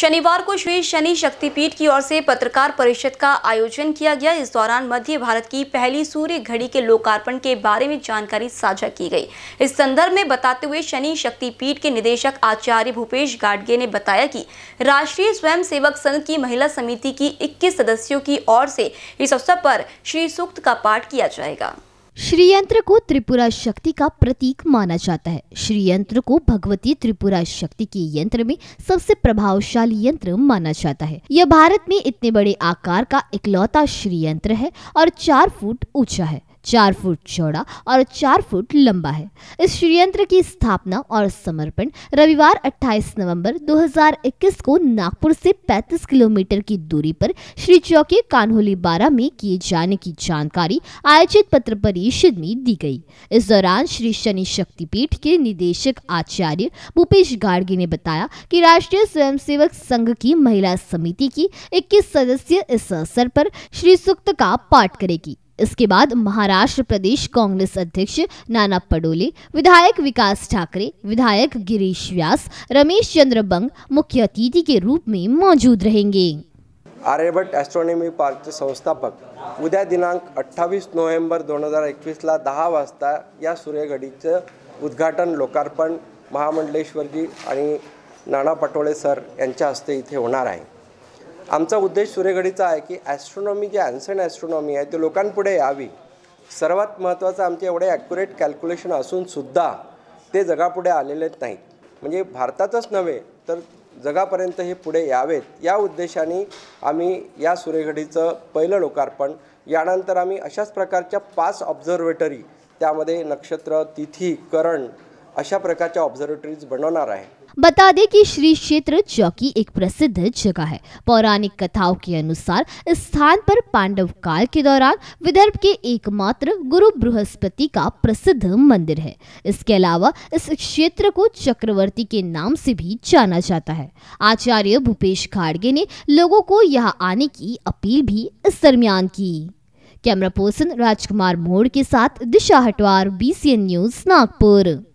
शनिवार को श्री शनि शक्तिपीठ की ओर से पत्रकार परिषद का आयोजन किया गया इस दौरान मध्य भारत की पहली सूर्य घड़ी के लोकार्पण के बारे में जानकारी साझा की गई इस संदर्भ में बताते हुए शनि शक्तिपीठ के निदेशक आचार्य भूपेश गाडगे ने बताया कि राष्ट्रीय स्वयंसेवक संघ की महिला समिति की इक्कीस सदस्यों की ओर से इस अवसर पर श्री सूक्त का पाठ किया जाएगा श्रीयंत्र को त्रिपुरा शक्ति का प्रतीक माना जाता है श्रीयंत्र को भगवती त्रिपुरा शक्ति के यंत्र में सबसे प्रभावशाली यंत्र माना जाता है यह भारत में इतने बड़े आकार का इकलौता श्रीयंत्र है और चार फुट ऊंचा है चार फुट चौड़ा और चार फुट लंबा है इस षड्यंत्र की स्थापना और समर्पण रविवार 28 नवंबर 2021 को नागपुर से 35 किलोमीटर की दूरी पर श्री चौकी कान्होली बारा में किए जाने की जानकारी आयोजित पत्र परिषद में दी गई इस दौरान श्री शनि शक्तिपीठ के निदेशक आचार्य भूपेश गार्गी ने बताया कि राष्ट्रीय स्वयंसेवक संघ की महिला समिति की इक्कीस सदस्य इस अवसर पर श्री सूक्त का पाठ करेगी इसके बाद महाराष्ट्र प्रदेश कांग्रेस अध्यक्ष नाना पडोले विधायक विकास ठाकरे विधायक गिरीश व्यास रमेश चंद्र बंग मुख्य अतिथि के रूप में मौजूद रहेंगे आर्यभट एस्ट्रोनॉमी पार्क के संस्थापक उद्या दिनांक 28 नोवेबर दोन हजार एकवीसला दहा वजता या सूर्यगडीचं उद्घाटन लोकार्पण महामंडलेश्वरजी और नाना पटोले सर हस्ते इधे होना है आमचा उद्देश सूर्यघडीचा आहे की ॲस्ट्रॉनॉमी जे ॲन्संट ॲस्ट्रॉनॉमी आहे ती लोकांपुढे यावी सर्वात महत्त्वाचं आमचे एवढे ॲक्युरेट कॅल्क्युलेशन असूनसुद्धा ते जगापुढे आलेलेच नाहीत म्हणजे भारतातच नव्हे तर जगापर्यंत हे पुढे यावेत या उद्देशाने आम्ही या सूर्यघडीचं पहिलं लोकार्पण यानंतर आम्ही अशाच प्रकारच्या पाच ऑब्झर्वेटरी त्यामध्ये नक्षत्र तिथी करण अशा प्रकार ऑब्झर्वेटरीज बनवणार है बता दें कि श्री क्षेत्र चौकी एक प्रसिद्ध जगह है पौराणिक कथाओं के अनुसार इस स्थान पर पांडव काल के दौरान विदर्भ के एकमात्र गुरु बृहस्पति का प्रसिद्ध मंदिर है इसके अलावा इस क्षेत्र को चक्रवर्ती के नाम से भी जाना जाता है आचार्य भूपेश खाड़गे ने लोगों को यहाँ आने की अपील भी इस दरमियान की कैमरा पर्सन राजकुमार मोड़ के साथ दिशा हटवार बी न्यूज नागपुर